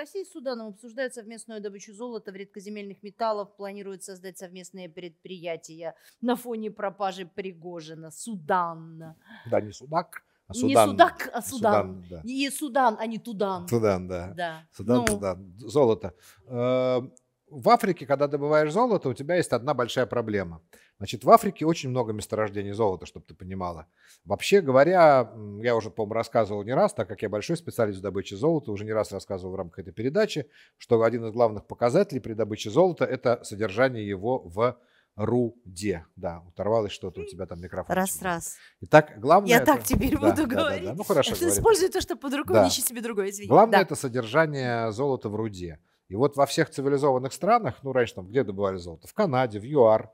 России с Суданом обсуждают совместную добычу золота в редкоземельных металлов, планируют создать совместные предприятия на фоне пропажи Пригожина. Судан. Да, не судак. А Судан. Не судак, а Судан. Судан да. И Судан, а не Тудан. Тудан, да. да. Судан, ну. Тудан. Золото. Э, в Африке, когда добываешь золото, у тебя есть одна большая проблема – Значит, в Африке очень много месторождений золота, чтобы ты понимала. Вообще говоря, я уже, по-моему, рассказывал не раз, так как я большой специалист в добыче золота, уже не раз рассказывал в рамках этой передачи, что один из главных показателей при добыче золота – это содержание его в руде. Да, оторвалось что-то у тебя там микрофон. Раз, чем-то. раз. Итак, главное... Я это... так теперь да, буду да, говорить. Да, да, Ну, хорошо. Это используй то, что под рукой, да. ищи себе другое, извини. Главное да. – это содержание золота в руде. И вот во всех цивилизованных странах, ну, раньше там где добывали золото? В Канаде, в ЮАР,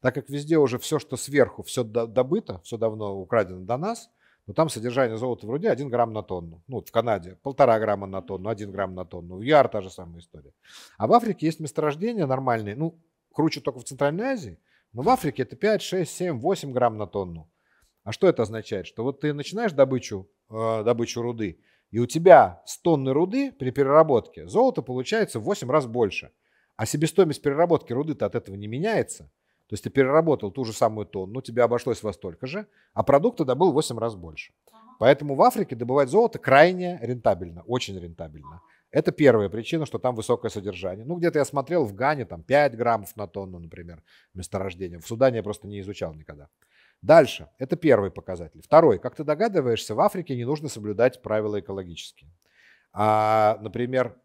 так как везде уже все, что сверху, все добыто, все давно украдено до нас, но там содержание золота в руде 1 грамм на тонну. Ну, в Канаде полтора грамма на тонну, 1 грамм на тонну. В ЯР та же самая история. А в Африке есть месторождения нормальные, ну, круче только в Центральной Азии, но в Африке это 5, 6, 7, 8 грамм на тонну. А что это означает? Что вот ты начинаешь добычу, э, добычу руды, и у тебя с тонны руды при переработке золото получается в 8 раз больше. А себестоимость переработки руды-то от этого не меняется. То есть ты переработал ту же самую тонну, тебе обошлось во столько же, а продукт тогда был в 8 раз больше. Поэтому в Африке добывать золото крайне рентабельно, очень рентабельно. Это первая причина, что там высокое содержание. Ну, где-то я смотрел в Гане, там 5 граммов на тонну, например, месторождения. В Судане я просто не изучал никогда. Дальше. Это первый показатель. Второй. Как ты догадываешься, в Африке не нужно соблюдать правила экологические. А, например,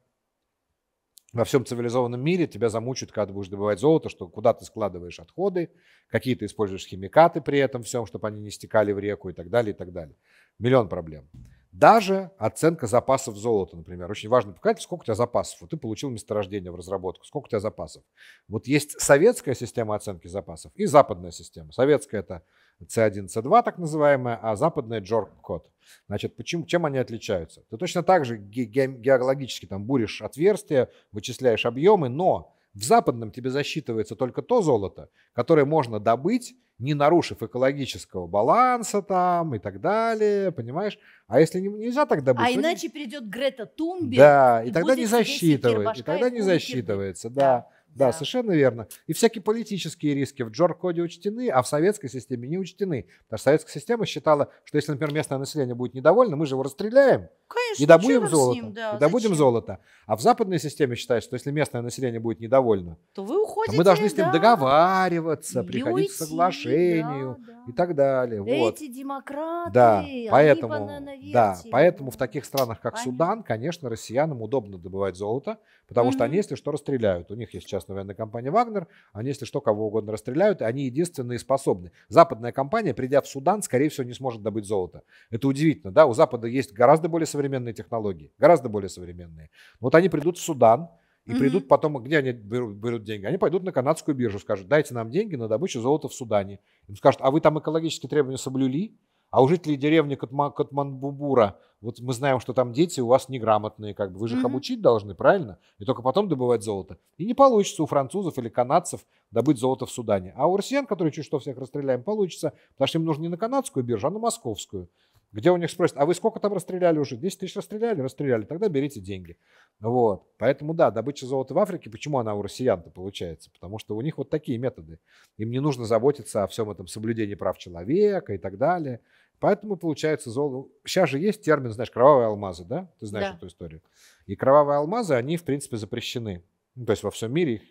во всем цивилизованном мире тебя замучают, когда ты будешь добывать золото, что куда ты складываешь отходы, какие ты используешь химикаты при этом всем, чтобы они не стекали в реку и так далее, и так далее. Миллион проблем. Даже оценка запасов золота, например. Очень важный показатель, сколько у тебя запасов. Вот ты получил месторождение в разработку, сколько у тебя запасов. Вот есть советская система оценки запасов и западная система. Советская – это C1, C2 так называемая, а западная Джорк-код. Значит, почему, чем они отличаются? Ты точно так же ге- ге- геологически там буришь отверстия, вычисляешь объемы, но в западном тебе засчитывается только то золото, которое можно добыть, не нарушив экологического баланса там и так далее, понимаешь? А если не, нельзя так добыть... А то иначе не... придет Грета Тумбер. Да, и, и тогда не засчитывается, и тогда не засчитывается, да. да. Да, совершенно верно. И всякие политические риски в Джор-коде учтены, а в советской системе не учтены. Потому что советская система считала, что если, например, местное население будет недовольно, мы же его расстреляем, Конечно, добудем золото. Ним, да. Недобудем зачем? золото. А в западной системе считается, что если местное население будет недовольно, то вы уходите. То мы должны с ним да. договариваться, и приходить уйти, к соглашению да, да. и так далее. Да вот. демократы, да, поэтому, да, поэтому в таких странах, как Понятно. Судан, конечно, россиянам удобно добывать золото, потому mm что они, если что, расстреляют. У них есть частная военная компания «Вагнер», они, если что, кого угодно расстреляют, и они единственные способны. Западная компания, придя в Судан, скорее всего, не сможет добыть золото. Это удивительно, да? У Запада есть гораздо более современные современные технологии, гораздо более современные. Вот они придут в Судан, и mm-hmm. придут потом, где они берут, берут деньги? Они пойдут на канадскую биржу, скажут, дайте нам деньги на добычу золота в Судане. Им скажут, а вы там экологические требования соблюли? А у жителей деревни Катма, Катманбубура, вот мы знаем, что там дети у вас неграмотные, как бы вы же mm-hmm. их обучить должны, правильно? И только потом добывать золото. И не получится у французов или канадцев добыть золото в Судане. А у россиян, которые чуть что всех расстреляем, получится, потому что им нужно не на канадскую биржу, а на московскую где у них спросят, а вы сколько там расстреляли уже? 10 тысяч расстреляли? Расстреляли, тогда берите деньги. Вот. Поэтому да, добыча золота в Африке, почему она у россиян-то получается? Потому что у них вот такие методы. Им не нужно заботиться о всем этом соблюдении прав человека и так далее. Поэтому получается золото. Сейчас же есть термин, знаешь, кровавые алмазы, да? Ты знаешь да. эту историю. И кровавые алмазы, они, в принципе, запрещены. Ну, то есть во всем мире их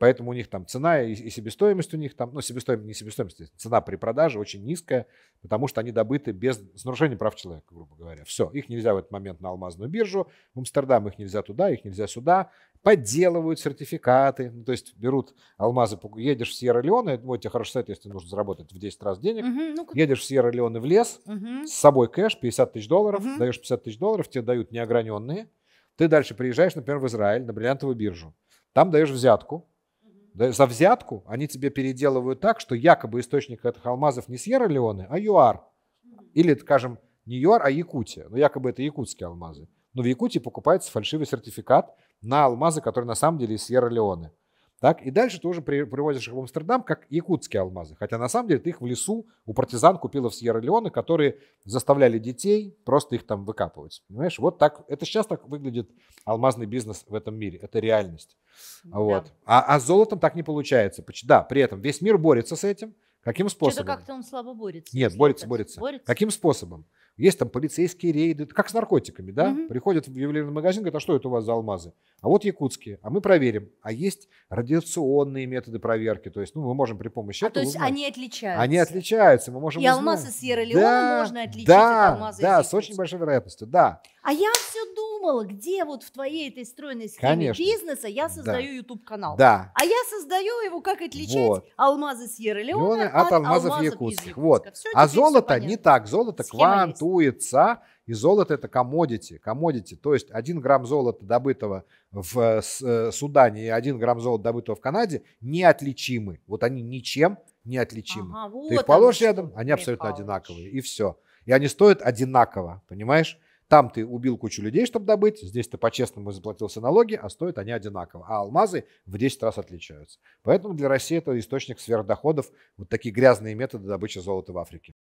Поэтому у них там цена и себестоимость у них там, ну, себестоимость, не себестоимость, а цена при продаже очень низкая, потому что они добыты без, с нарушением прав человека, грубо говоря. Все, их нельзя в этот момент на алмазную биржу, в Амстердам их нельзя туда, их нельзя сюда. Подделывают сертификаты, ну, то есть берут алмазы, едешь в Сьерра-Леоне, вот ну, тебе хороший совет, если нужно заработать в 10 раз денег, угу, ну едешь в Сьерра-Леоне в лес, угу. с собой кэш, 50 тысяч долларов, угу. даешь 50 тысяч долларов, тебе дают неограненные, ты дальше приезжаешь, например, в Израиль на бриллиантовую биржу, там даешь взятку, да, за взятку они тебе переделывают так, что якобы источник этих алмазов не Сьерра-Леоне, а ЮАР. Или, скажем, не ЮАР, а Якутия. Но ну, якобы это якутские алмазы. Но в Якутии покупается фальшивый сертификат на алмазы, которые на самом деле из Сьерра-Леоне. Так? И дальше ты уже привозишь их в Амстердам, как якутские алмазы. Хотя на самом деле ты их в лесу у партизан купила в Сьерра-Леоне, которые заставляли детей просто их там выкапывать. Понимаешь, вот так, это сейчас так выглядит алмазный бизнес в этом мире. Это реальность. Да. Вот. А, а с золотом так не получается. Да, при этом весь мир борется с этим. Каким способом? Что-то как-то он слабо борется. Нет, борется, борется. борется. Каким способом? Есть там полицейские рейды, как с наркотиками, да? Угу. Приходят в ювелирный магазин, говорят, а что это у вас за алмазы? А вот якутские, а мы проверим. А есть радиационные методы проверки, то есть, ну, мы можем при помощи а этого... то есть узнать. они отличаются? Они отличаются, мы можем И узнать. алмазы Сьерра-Леона да, можно отличить да, от алмаза Да, с очень большой вероятностью, да. А я все думала, где вот в твоей этой стройной схеме Конечно. бизнеса я создаю да. YouTube канал. Да. А я создаю его, как отличать вот. алмазы Сьерра-Леоне от, от алмазов, алмазов якутских. Вот. Все а золото не так. Золото Схема квантуется, есть. и золото это комодити. комодити. То есть один грамм золота, добытого в э, э, Судане, и один грамм золота, добытого в Канаде, неотличимы. Вот они ничем неотличимы. Ага, вот Ты их положишь рядом, они абсолютно одинаковые, и все. И они стоят одинаково, понимаешь? Там ты убил кучу людей, чтобы добыть, здесь ты по-честному заплатил все налоги, а стоят они одинаково. А алмазы в 10 раз отличаются. Поэтому для России это источник сверхдоходов, вот такие грязные методы добычи золота в Африке.